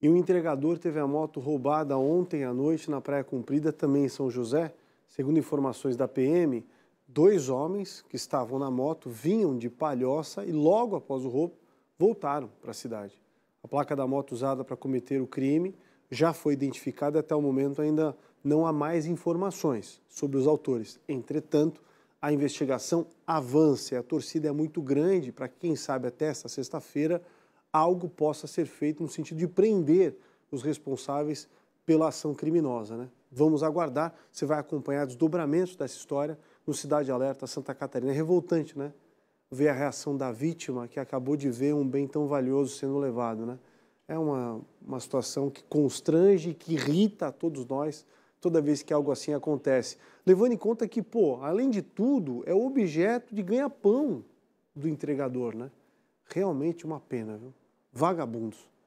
E um entregador teve a moto roubada ontem à noite na Praia Cumprida, também em São José. Segundo informações da PM, dois homens que estavam na moto vinham de Palhoça e logo após o roubo voltaram para a cidade. A placa da moto usada para cometer o crime já foi identificada e até o momento ainda não há mais informações sobre os autores. Entretanto, a investigação avança e a torcida é muito grande para quem sabe até esta sexta-feira algo possa ser feito no sentido de prender os responsáveis pela ação criminosa. Né? Vamos aguardar, você vai acompanhar desdobramentos dessa história no Cidade Alerta Santa Catarina. É revoltante, né? Ver a reação da vítima que acabou de ver um bem tão valioso sendo levado, né? É uma, uma situação que constrange, que irrita a todos nós toda vez que algo assim acontece. Levando em conta que, pô, além de tudo, é objeto de ganha-pão do entregador, né? realmente uma pena, viu? Vagabundos.